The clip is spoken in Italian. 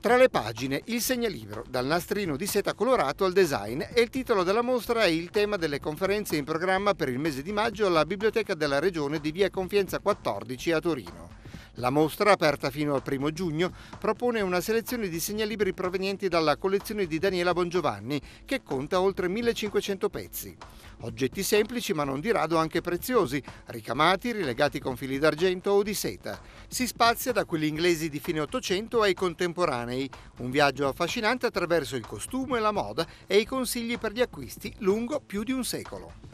Tra le pagine, il segnalibro, dal nastrino di seta colorato al design e il titolo della mostra è il tema delle conferenze in programma per il mese di maggio alla Biblioteca della Regione di Via Confienza 14 a Torino. La mostra, aperta fino al primo giugno, propone una selezione di segnalibri provenienti dalla collezione di Daniela Bongiovanni, che conta oltre 1500 pezzi. Oggetti semplici ma non di rado anche preziosi, ricamati, rilegati con fili d'argento o di seta. Si spazia da quelli inglesi di fine Ottocento ai contemporanei, un viaggio affascinante attraverso il costume, la moda e i consigli per gli acquisti lungo più di un secolo.